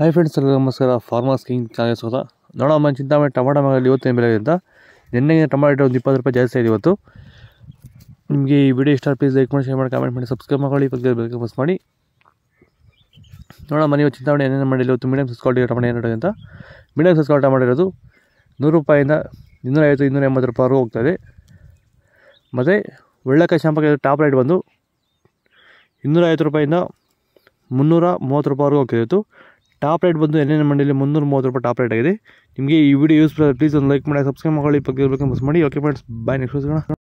hi friends ಎಲ್ಲ ನಮಸ್ಕಾರ farmers king channel ಸ್ವತಃ ನೋಡೋ ಮನೆ ಚಿಂತಾಮಣಿ ಟೊಮಾಟೊ ಮಗಲ್ಲಿ ಇವತ್ತೇನು ಬೆಲೆ ಅಂತ ನಿನ್ನೆಗೆ ಒಂದು ಇಪ್ಪತ್ತು ರೂಪಾಯಿ ಜಾಸ್ತಿ ಇದೆ ಇವತ್ತು ನಿಮಗೆ ಈ ವಿಡಿಯೋ ಇಷ್ಟ ಪ್ಲೀಸ್ ಲೈಕ್ ಮಾಡಿ ಶೇರ್ ಮಾಡಿ ಕಾಮೆಂಟ್ ಮಾಡಿ ಸಬ್ಸ್ಕ್ರೈಬ್ ಮಾಡಿ ಬಗ್ಗೆ ಮಾಡಿ ನೋಡೋಣ ಮನೆ ಇವತ್ತು ಚಿಂತಾಮಣಿ ಏನೇನು ಮಾಡಿಲ್ಲ ಇವತ್ತು ಮೀಡಿಯಮ್ ಸಸ್ಕಾಲ್ಟಿ ಟೊಮೆಟೊ ಏನು ಅಂತ ಮೀಡಿಯಮ್ ಸಸ್ಕಾಲ್ ಟೊಮೆಟೊ ಇರೋದು ನೂರು ರೂಪಾಯಿಂದ ಐವತ್ತು ಇನ್ನೂರ ಎಂಬತ್ತು ರೂಪಾಯಿ ಹೋಗ್ತದೆ ಮತ್ತು ಒಳ್ಳೆಕಾಯಿ ಶಾಂಪಾಗಿ ಟಾಪ್ ರೈಟ್ ಬಂದು ಐವತ್ತು ರೂಪಾಯಿಂದ ಮುನ್ನೂರ ಮೂವತ್ತು ರೂಪಾಯಿವರೆಗೂ ಹೋಗ್ತಿತ್ತು ಟಾಪ್ ರೇಟ್ ಬಂದು ಎನ್ ಎನ್ ಮಂಡಿಯಲ್ಲಿ ಮುನ್ನೂರ ಮೂವತ್ತು ರೂಪಾಯಿ ಟಾಪ್ ರೇಟ್ ಆಗಿದೆ ನಿಮಗೆ ಈ ವಿಡಿಯೋ ಯೂಸ್ ಪ್ಲೀಸ್ ಒಂದು ಲೈಕ್ ಮಾಡಿ ಸಬ್ಸ್ಕ್ರೈಬ್ ಮಾಡಿ ಮಿಸ್ ಮಾಡಿ ಓಕೆ ಫ್ರೆಂಡ್ಸ್ ಬಾಯ್ ನೆಕ್ಸ್ಟ್